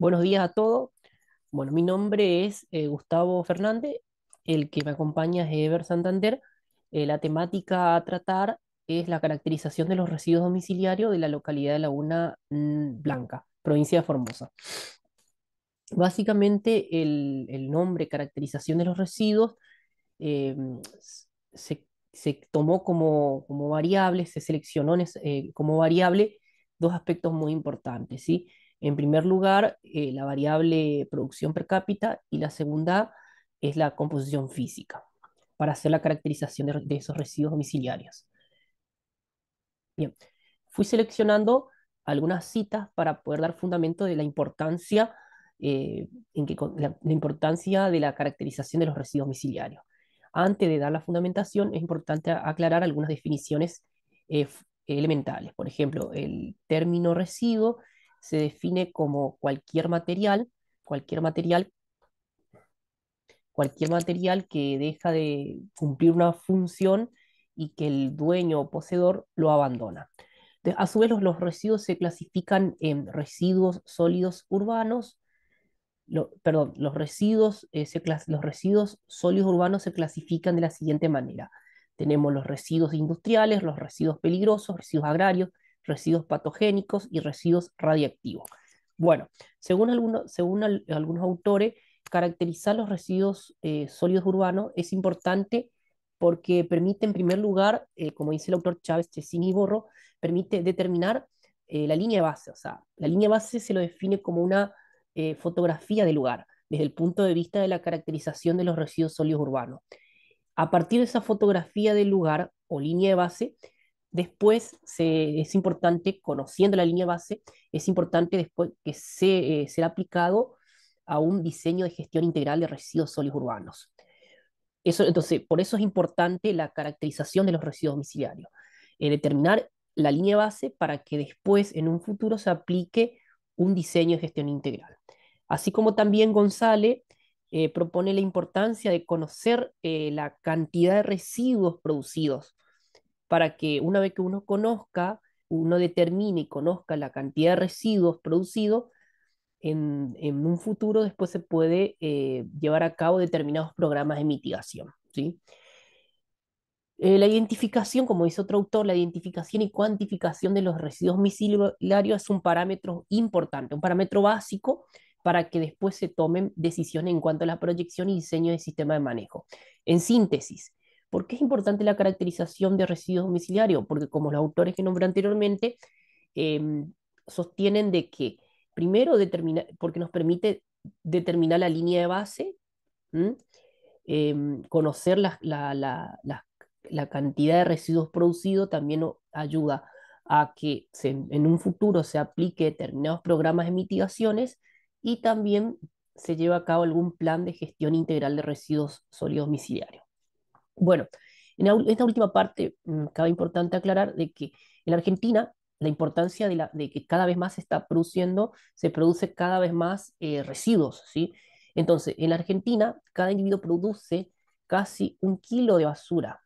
Buenos días a todos. Bueno, mi nombre es eh, Gustavo Fernández, el que me acompaña es Ever Santander. Eh, la temática a tratar es la caracterización de los residuos domiciliarios de la localidad de Laguna mm, Blanca, provincia de Formosa. Básicamente, el, nombre caracterización de los residuos eh, se, tomó como, como, variable, se seleccionó como variable dos aspectos muy importantes, ¿sí? En primer lugar, eh, la variable producción per cápita y la segunda es la composición física para hacer la caracterización de, esos residuos domiciliarios. Bien, fui seleccionando algunas citas para poder dar fundamento de la importancia, eh, en importancia de la caracterización de los residuos domiciliarios. Antes de dar la fundamentación, es importante aclarar algunas definiciones eh, elementales. Por ejemplo, el término residuo se define como cualquier material, cualquier material, cualquier material que deja de cumplir una función y que el dueño o poseedor lo abandona. A su vez, los, residuos se clasifican en residuos sólidos urbanos, lo, perdón, los residuos, eh, los residuos sólidos urbanos se clasifican de la siguiente manera. Tenemos los residuos industriales, los residuos peligrosos, residuos agrarios, residuos patogénicos y residuos radiactivos. Bueno, según, según algunos autores, caracterizar los residuos eh, sólidos urbanos es importante porque permite, en primer lugar, eh, como dice el autor Chávez, Chesini y Borro, permite determinar eh, la línea base. O sea, la línea base se lo define como una fotografía del lugar, desde el punto de vista de la caracterización de los residuos sólidos urbanos. A partir de esa fotografía del lugar o línea de base, Después se, es importante, conociendo la línea base, es importante después que se, eh, aplicado a un diseño de gestión integral de residuos sólidos urbanos. entonces, por eso es importante la caracterización de los residuos domiciliarios, eh, determinar la línea base para que después, en un futuro, se aplique un diseño de gestión integral. Así como también González eh, propone la importancia de conocer la cantidad de residuos producidos para que una vez que uno conozca, uno determine y conozca la cantidad de residuos producidos, en, un futuro después se puede eh, llevar a cabo determinados programas de mitigación. ¿sí? Eh, la identificación, como dice otro autor, la identificación y cuantificación de los residuos misilarios es un parámetro importante, un parámetro básico para que después se tomen decisiones en cuanto a la proyección y diseño del sistema de manejo. En síntesis, ¿Por qué es importante la caracterización de residuos domiciliarios? Porque como los autores que nombré anteriormente, em, sostienen de que primero determina, porque nos permite determinar la línea de base, em, conocer la, cantidad de residuos producidos también ayuda a que en un futuro se aplique determinados programas de mitigaciones y también se lleva a cabo algún plan de gestión integral de residuos sólidos domiciliarios. Bueno, en esta última parte mm, cabe importante aclarar de que en Argentina la importancia de, que cada vez más se está produciendo, se produce cada vez más eh, residuos, Entonces, en Argentina cada individuo produce casi un kilo de basura.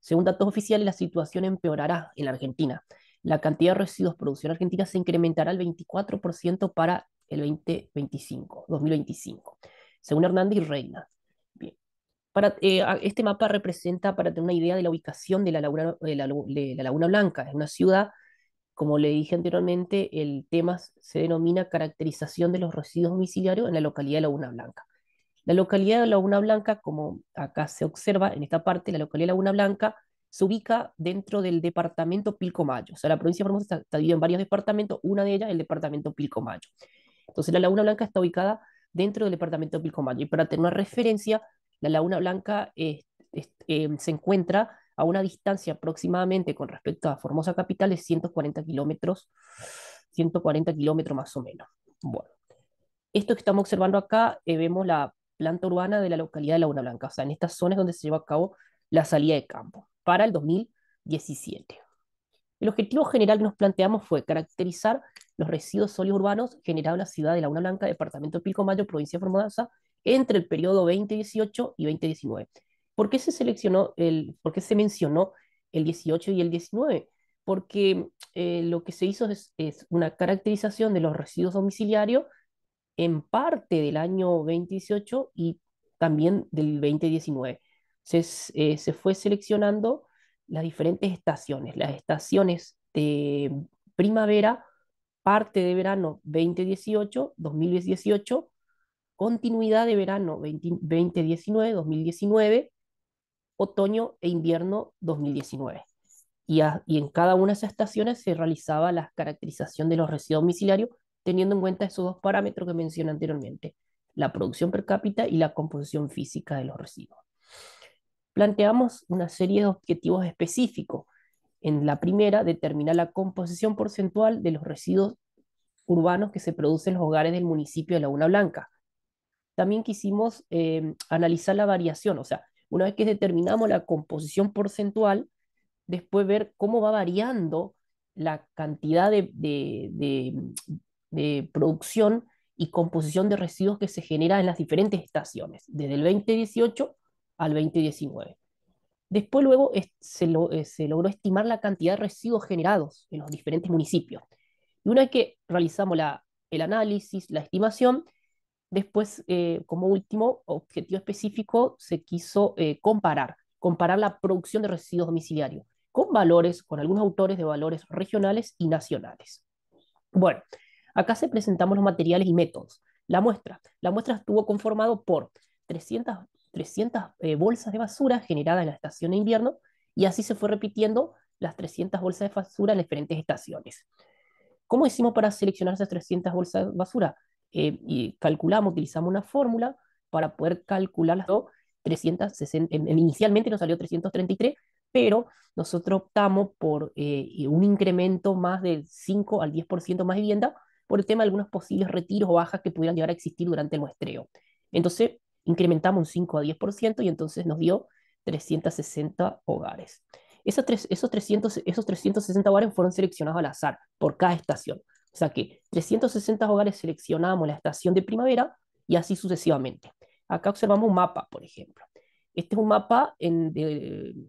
Según datos oficiales, la situación empeorará en la Argentina. La cantidad de residuos producidos en Argentina se incrementará al 24% para el 2025, 2025, según Hernández y Reina. Eh, este mapa representa, para tener una idea de la ubicación de la Laguna, Blanca, es una ciudad, como le dije anteriormente, el tema se denomina caracterización de los residuos domiciliarios en la localidad de Laguna Blanca. La localidad de Laguna Blanca, como acá se observa en esta parte, la localidad de Laguna Blanca se ubica dentro del departamento Pilcomayo. O sea, la provincia de Formosa está, dividida en varios departamentos, una de ellas el departamento Pilcomayo. Entonces, la Laguna Blanca está ubicada dentro del departamento Pilcomayo. Y para tener una referencia, la laguna blanca eh, eh, se encuentra a una distancia aproximadamente con respecto a Formosa Capital de 140 kilómetros, 140 kilómetros más o menos. Bueno, esto que estamos observando acá, eh, vemos la planta urbana de la localidad de Laguna Blanca, o sea, en estas zonas donde se llevó a cabo la salida de campo para el 2017. El objetivo general que nos planteamos fue caracterizar los residuos sólidos urbanos generados en la ciudad de Laguna Blanca, departamento de Pilcomayo, provincia de Formosa, entre el periodo 2018 y 2019. ¿Por qué se seleccionó, el, por qué se mencionó el 18 y el 19? Porque eh, lo que se hizo es, una caracterización de los residuos domiciliarios en parte del año 2018 y también del 2019. Se, eh, se fue seleccionando las diferentes estaciones, las estaciones de primavera, parte de verano 2018, 2018 continuidad de verano 2019-2019, otoño e invierno 2019. Y, y, en cada una de esas estaciones se realizaba la caracterización de los residuos domiciliarios teniendo en cuenta esos dos parámetros que mencioné anteriormente, la producción per cápita y la composición física de los residuos. Planteamos una serie de objetivos específicos. En la primera, determinar la composición porcentual de los residuos urbanos que se producen en los hogares del municipio de Laguna Blanca también quisimos em, analizar la variación, o sea, una vez que determinamos la composición porcentual, después ver cómo va variando la cantidad de, de, de, producción y composición de residuos que se genera en las diferentes estaciones, desde el 2018 al 2019. Después luego eh, se, logró estimar la cantidad de residuos generados en los diferentes municipios. Y una vez que realizamos la, el análisis, la estimación, Después, eh, como último objetivo específico, se quiso eh, comparar, comparar la producción de residuos domiciliarios con valores, con algunos autores de valores regionales y nacionales. Bueno, acá se presentamos los materiales y métodos. La muestra, la muestra estuvo conformado por 300, 300 eh, bolsas de basura generadas en la estación de invierno y así se fue repitiendo las 300 bolsas de basura en diferentes estaciones. ¿Cómo hicimos para seleccionar esas 300 bolsas de basura? Eh, y calculamos, utilizamos una fórmula para poder calcular las dos, 360, inicialmente nos salió 333, pero nosotros optamos por eh, un incremento más del 5 al 10% más vivienda por el tema de algunos posibles retiros o bajas que pudieran llegar a existir durante el muestreo. Entonces, incrementamos un 5 a 10% y entonces nos dio 360 hogares. Esos, tres, esos, 300, esos 360 hogares fueron seleccionados al azar por cada estación. O sea que 360 hogares seleccionamos la estación de primavera y así sucesivamente. Acá observamos un mapa, por ejemplo. Este es un mapa en,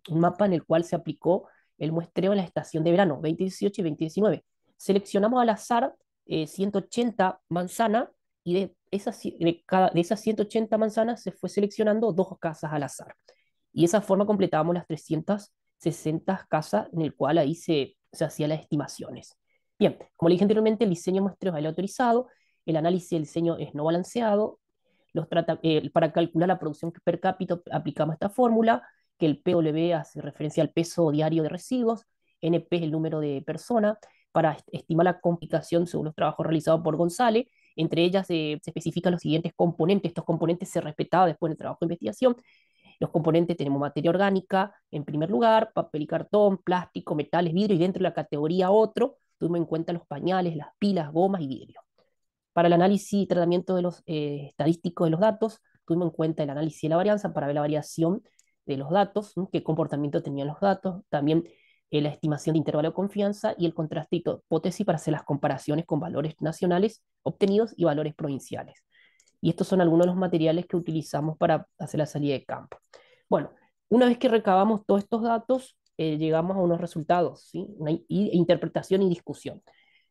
un mapa en el cual se aplicó el muestreo en la estación de verano, 2018 y 2019. Seleccionamos al azar 180 eh, manzanas y de esas, esas 180 manzanas se fue seleccionando dos casas al azar. Y de esa forma completábamos las 360 casas en el cual ahí se, se hacían las estimaciones. Bien, como le dije anteriormente, el diseño muestreo es autorizado, el análisis del diseño es no balanceado, eh, para calcular la producción per cápita aplicamos esta fórmula, que el PW hace referencia al peso diario de residuos, NP es el número de personas, para estimar la complicación según los trabajos realizados por González, entre ellas eh, se especifican los siguientes componentes, estos componentes se respetaban después del trabajo de investigación, los componentes tenemos materia orgánica, en primer lugar, papel y cartón, plástico, metales, vidrio, y dentro de la categoría otro, Tuvimos en cuenta los pañales, las pilas, gomas y vidrio. Para el análisis y tratamiento de los eh, estadísticos de los datos, tuvimos en cuenta el análisis de la varianza para ver la variación de los datos, qué comportamiento tenían los datos, también eh, la estimación de intervalo de confianza y el contrastito y hipótesis para hacer las comparaciones con valores nacionales obtenidos y valores provinciales. Y estos son algunos de los materiales que utilizamos para hacer la salida de campo. Bueno, una vez que recabamos todos estos datos, eh, llegamos a unos resultados, ¿sí? Una interpretación y discusión,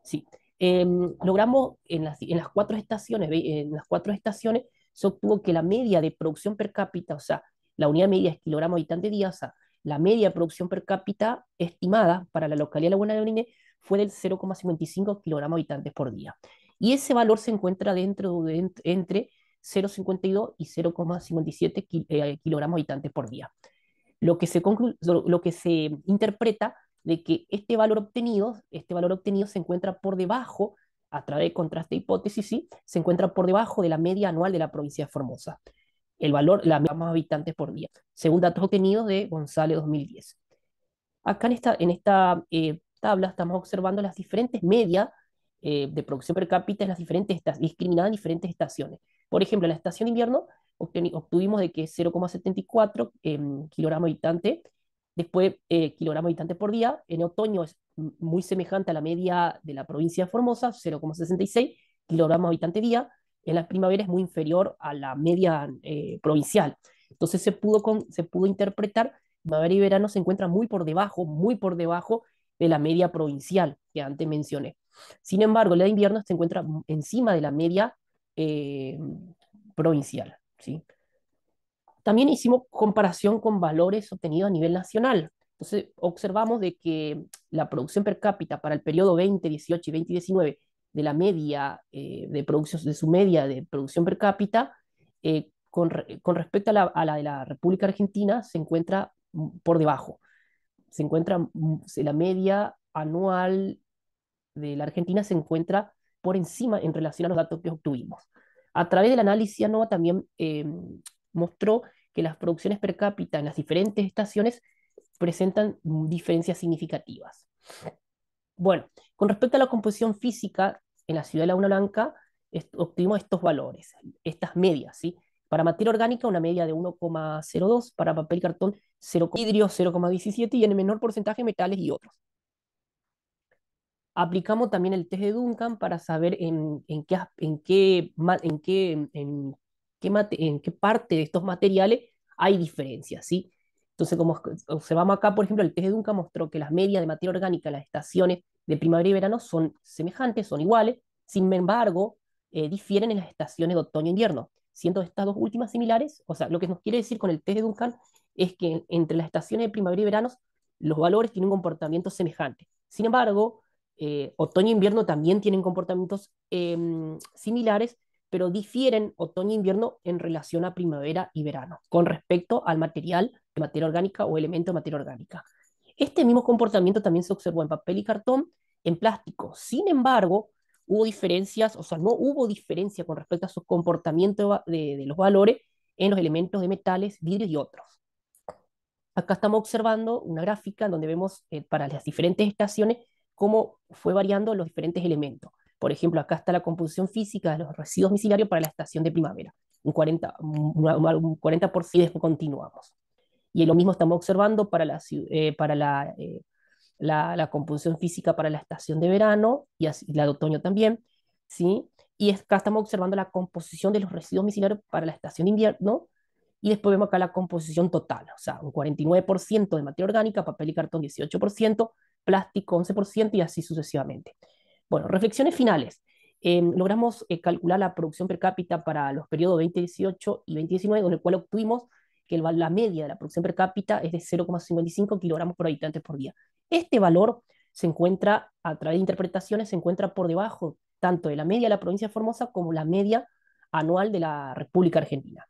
¿sí? Em, logramos en las, en las, cuatro estaciones, en las cuatro estaciones se obtuvo que la media de producción per cápita, o sea, la unidad media es kilogramo habitante día, o sea, la media de producción per cápita estimada para la localidad de Laguna de Orine fue del 0,55 kilogramos habitantes por día. Y ese valor se encuentra dentro de, entre 0,52 y 0,57 eh, kilogramos habitantes por día lo que se, lo que se interpreta de que este valor obtenido, este valor obtenido se encuentra por debajo, a través de contraste hipótesis, sí, se encuentra por debajo de la media anual de la provincia de Formosa. El valor, la media más habitantes por día, según datos obtenidos de González 2010. Acá en esta, en esta eh, tabla estamos observando las diferentes medias eh, de producción per cápita en las diferentes discriminadas en diferentes estaciones. Por ejemplo, en la estación de invierno obtuvimos de que 0,74 em, kg habitante, después eh, kilogramo habitante por día, en otoño es muy semejante a la media de la provincia de Formosa, 0,66 kilogramos habitante día, en la primavera es muy inferior a la media eh, provincial. Entonces se pudo, se pudo interpretar, primavera y verano se encuentra muy por debajo, muy por debajo de la media provincial que antes mencioné. Sin embargo, la de invierno se encuentra encima de la media eh, provincial. ¿sí? También hicimos comparación con valores obtenidos a nivel nacional. Entonces, observamos de que la producción per cápita para el periodo 2018 y 2019 de la media eh, de de su media de producción per cápita, eh, con, respecto a la, a la de la República Argentina, se encuentra por debajo. Se encuentra, la media anual de la Argentina se encuentra por encima en relación a los datos que obtuvimos. A través del análisis, ANOVA también eh, mostró que las producciones per cápita en las diferentes estaciones presentan diferencias significativas. Bueno, con respecto a la composición física, en la ciudad de Laguna Blanca obtuvimos estos valores, estas medias, ¿sí? Para materia orgánica, una media de 1,02, para papel y cartón, 0,17 y en el menor porcentaje metales y otros aplicamos también el test de Duncan para saber en, qué, parte de estos materiales hay diferencias, ¿sí? Entonces, como observamos acá, por ejemplo, el test de Duncan mostró que las medias de materia orgánica en las estaciones de primavera y verano son semejantes, son iguales, sin embargo, eh, difieren en las estaciones de otoño e invierno, siendo estas dos últimas similares, o sea, lo que nos quiere decir con el test de Duncan es que entre las estaciones de primavera y verano los valores tienen un comportamiento semejante. Sin embargo, eh, otoño e invierno también tienen comportamientos em, similares, pero difieren otoño e invierno en relación a primavera y verano, con respecto al material de materia orgánica o elemento de materia orgánica. Este mismo comportamiento también se observó en papel y cartón, en plástico. Sin embargo, hubo diferencias, o sea, no hubo diferencia con respecto a su comportamiento de, los valores en los elementos de metales, vidrio y otros. Acá estamos observando una gráfica donde vemos eh, para las diferentes estaciones cómo fue variando los diferentes elementos. Por ejemplo, acá está la composición física de los residuos misilarios para la estación de primavera. Un 40%, un 40 después continuamos. Y lo mismo estamos observando para la, eh, para eh, la, composición física para la estación de verano y la de otoño también. ¿sí? Y acá estamos observando la composición de los residuos misilarios para la estación de invierno. Y después vemos acá la composición total, o sea, un 49% de materia orgánica, papel y cartón 18%, plástico 11% y así sucesivamente. Bueno, reflexiones finales. Em, logramos eh, calcular la producción per cápita para los periodos 2018 y 2019, en el cual obtuvimos que la media de la producción per cápita es de 0,55 kilogramos por habitante por día. Este valor se encuentra, a través de interpretaciones, se encuentra por debajo tanto de la media de la provincia de Formosa como la media anual de la República Argentina.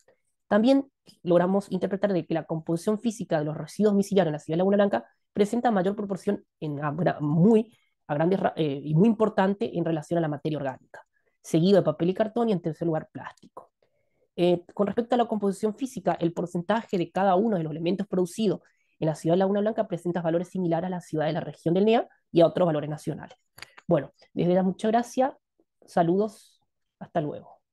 También logramos interpretar de que la composición física de los residuos misilaron en la ciudad de Laguna Blanca presenta mayor proporción en, muy, a eh, y muy importante en relación a la materia orgánica, seguido de papel y cartón y en tercer lugar plástico. Eh, con respecto a la composición física, el porcentaje de cada uno de los elementos producidos en la ciudad de Laguna Blanca presenta valores similares a la ciudad de la región del NEA y a otros valores nacionales. Bueno, desde ya muchas gracias, saludos, hasta luego.